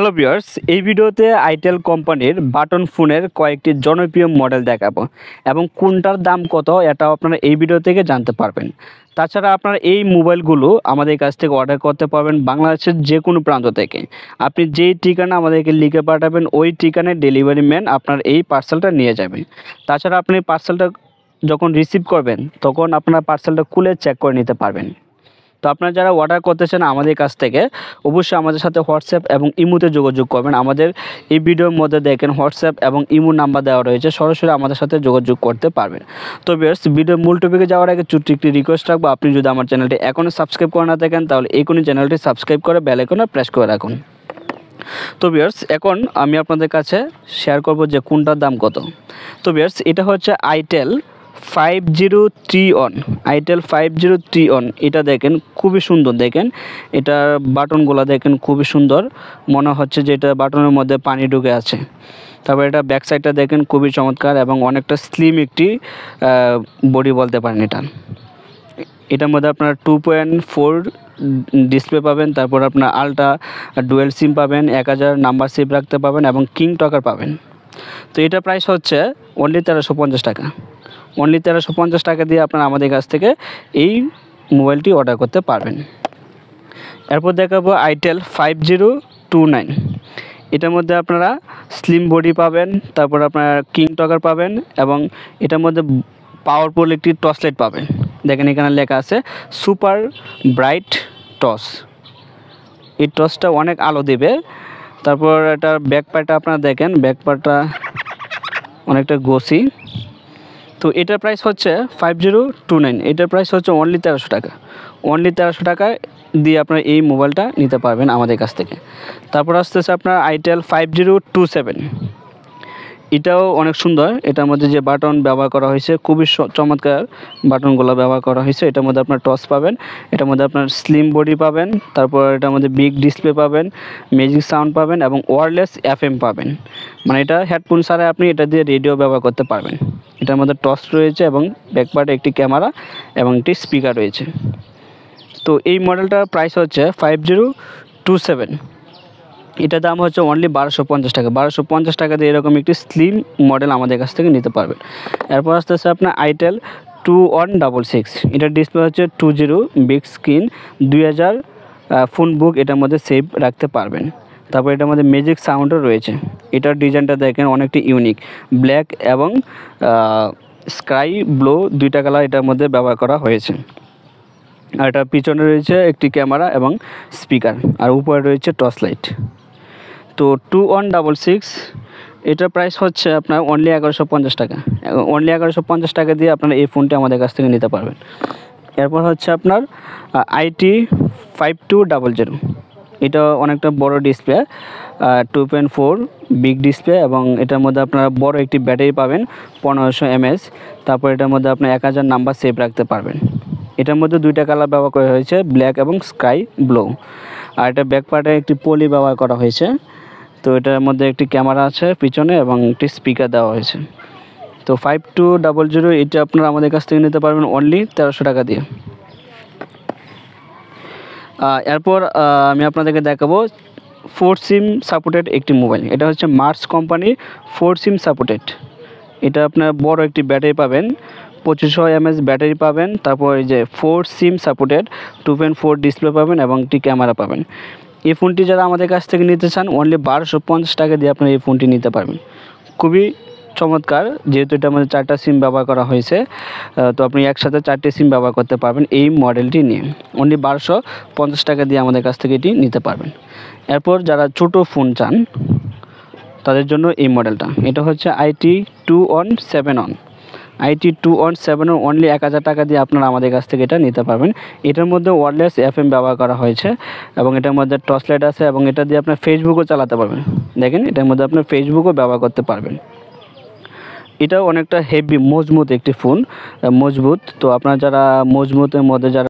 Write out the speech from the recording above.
hello বিয়ার্স এই ভিডিওতে itel কোম্পানির বাটন ফোনের কয়েকটি জনপ্রিয় মডেল দেখাবো এবং কোনটার দাম কত এটাও আপনারা এই ভিডিও থেকে জানতে পারবেন তাছাড়া আপনারা এই মোবাইলগুলো আমাদের কাছ থেকে অর্ডার করতে পারবেন বাংলাদেশের যে কোনো প্রান্ত থেকে আপনি যেই ঠিকানা আমাদেরকে লিখে পাঠাবেন ওই ঠিকানায় ডেলিভারি ম্যান আপনার এই পার্সেলটা নিয়ে যাবেন তাছাড়া আপনি পার্সেলটা যখন রিসিভ করবেন তখন আপনার পার্সেলটা খুলে চেক করে নিতে পারবেন তো আপনারা যারা অর্ডার করতে চান আমাদের কাছ থেকে অবশ্যই আমাদের সাথে হোয়াটসঅ্যাপ এবং ইমুতে যোগাযোগ করবেন আমাদের এই ভিডিওর মধ্যে দেখেন হোয়াটসঅ্যাপ এবং ইমুর নাম্বার দেওয়া রয়েছে সরাসরি আমাদের সাথে যোগাযোগ করতে পারবেন তো বেশ ভিডিওর মূল টপিকে যাওয়ার আগে চুটি একটি রিকোয়েস্ট রাখবো আপনি যদি আমার চ্যানেলটি এখনও সাবস্ক্রাইব করে না থাকেন তাহলে এই কোনো চ্যানেলটি সাবস্ক্রাইব করে বেলাইকনে প্রেস করে রাখুন তো বিয়ার্স এখন আমি আপনাদের কাছে শেয়ার করব যে কোনটার দাম কত তো বিয়ার্স এটা হচ্ছে itel five zero three on itel five zero three on এটা দেখেন খুবই সুন্দর দেখেন এটা বাটনগুলো দেখেন খুবই সুন্দর মনে হচ্ছে যে এটা বাটনের মধ্যে পানি ঢুকে আছে তারপর এটা ব্যাক সাইডটা দেখেন খুবই চমৎকার এবং অনেকটা স্লিম একটি বডি বলতে পারেন এটা এটার মধ্যে আপনার টু পয়েন্ট ফোর ডিসপ্লে পাবেন তারপর আপনার আলট্রা ডুয়েল সিম পাবেন এক হাজার নাম্বার সিপ রাখতে পাবেন এবং কিং টকার পাবেন তো এটা প্রাইস হচ্ছে অনলি তেরোশো পঞ্চাশ টাকা অনলি তেরোশো পঞ্চাশ টাকা দিয়ে আপনারা আমাদের কাছ থেকে এই মোবাইলটি অর্ডার করতে পারবেন এরপর দেখাবো itel five zero two nine এটার মধ্যে আপনারা স্লিম বডি পাবেন তারপর আপনারা কিং টকার পাবেন এবং এটার মধ্যে পাওয়ারফুল একটি টর্চ পাবেন দেখেন এখানে লেখা আছে সুপার ব্রাইট টস এই টসটা অনেক আলো দেবে তারপর এটার ব্যাক পার্টটা আপনারা দেখেন ব্যাক পার্টটা অনেকটা গোসি তো এটার প্রাইস হচ্ছে ফাইভ জিরো টু নাইন এটার প্রাইস হচ্ছে অনলি তেরোশো টাকা অনলি তেরোশো টাকা দিয়ে আপনার এই মোবাইলটা নিতে পারবেন আমাদের কাছ থেকে তারপর আসতেছে আপনার itel five zero two seven এটাও অনেক সুন্দর এটার মধ্যে যে বাটন ব্যবহার করা হয়েছে খুবই চমৎকার বাটনগুলো ব্যবহার করা হয়েছে এটার মধ্যে আপনার টস পাবেন এটার মধ্যে আপনার স্লিম বডি পাবেন তারপর এটার মধ্যে বিগ ডিসপ্লে পাবেন মিউজিক সাউন্ড পাবেন এবং ওয়ারলেস এফএম পাবেন মানে এটা হেডফোন ছাড়াই আপনি এটা দিয়ে রেডিও ব্যবহার করতে পারবেন এটার মধ্যে টর্চ রয়েছে এবং ব্যাকপার্টে একটি ক্যামেরা এবং একটি স্পিকার রয়েছে তো এই মডেলটার প্রাইস হচ্ছে ফাইভ জিরো টু সেভেন এটার দাম হচ্ছে অনলি বারোশো পঞ্চাশ টাকা বারোশো পঞ্চাশ টাকা দিয়ে এরকম একটি স্লিম মডেল আমাদের কাছ থেকে নিতে পারবেন এরপর আসতে আসছে আপনার itel two one double six এটার ডিসপ্লে হচ্ছে টু জিরো বিগ স্ক্রিন দুই হাজার ফোন বুক এটার মধ্যে সেভ রাখতে পারবেন তারপর এটার মধ্যে ম্যাজিক সাউন্ডও রয়েছে এটার ডিজাইনটা দেখেন অনেকটি ইউনিক ব্ল্যাক এবং স্কাই ব্লু দুইটা কালার এটার মধ্যে ব্যবহার করা হয়েছে আর এটার পিছনে রয়েছে একটি ক্যামেরা এবং স্পিকার আর উপরে রয়েছে টর্চ লাইট তো টু ওয়ান ডাবল সিক্স এটার প্রাইস হচ্ছে আপনার অনলি এগারোশো পঞ্চাশ টাকা অনলি এগারোশো পঞ্চাশ টাকা দিয়ে আপনারা এই ফোনটি আমাদের কাছ থেকে নিতে পারবেন এরপর হচ্ছে আপনার itel five two double zero এটা অনেকটা বড় display two point four big display এবং এটার মধ্যে আপনারা বড় একটি ব্যাটারি পাবেন পনেরোশো এমএস তারপর এটার মধ্যে আপনি এক হাজার নাম্বার সেভ রাখতে পারবেন এটার মধ্যে দুইটা কালার ব্যবহার করা হয়েছে ব্ল্যাক এবং স্কাই ব্লু আর এটা ব্যাক পার্টে একটি পলি ব্যবহার করা হয়েছে তো এটার মধ্যে একটি ক্যামেরা আছে পিছনে এবং একটি স্পিকার দেওয়া হয়েছে তো ফাইভ টু ডাবল জিরো এটা আপনারা আমাদের কাছ থেকে নিতে পারবেন অনলি তেরোশো টাকা দিয়ে এরপর আমি আপনাদেরকে দেখাবো ফোর সিম সাপোর্টেড একটি মোবাইল এটা হচ্ছে মার্স কোম্পানির ফোর সিম সাপোর্টেড এটা আপনার বড় একটি ব্যাটারি পাবেন পঁচিশশো এমএস ব্যাটারি পাবেন তারপর এই যে four SIM supported two point four display পাবেন এবং একটি ক্যামেরা পাবেন এই ফোনটি যারা আমাদের কাছ থেকে নিতে চান অনলি বারোশো পঞ্চাশ টাকা দিয়ে আপনি এই ফোনটি নিতে পারবেন খুবই চমৎকার যেহেতু এটা আমাদের চারটা সিম ব্যবহার করা হয়েছে তো আপনি একসাথে চারটে সিম ব্যবহার করতে পারবেন এই মডেলটি নিয়ে অনলি বারোশো পঞ্চাশ টাকা দিয়ে আমাদের কাছ থেকে এটি নিতে পারবেন এরপর যারা ছোট ফোন চান তাদের জন্য এই মডেলটা এটা হচ্ছে itel two one seven one itel two one seven only এক হাজার টাকা দিয়ে আপনারা আমাদের কাছ থেকে এটা নিতে পারবেন এটার মধ্যে ওয়ারলেস এফ ব্যবহার করা হয়েছে এবং এটার মধ্যে টর্চলাইট আছে এবং এটা দিয়ে আপনার ফেসবুকও চালাতে পারবেন দেখেন এটার মধ্যে আপনার ফেসবুকও ব্যবহার করতে পারবেন এটাও অনেকটা হেভি মজবুত একটি ফোন মজবুত তো আপনারা যারা মজবুতের মধ্যে যারা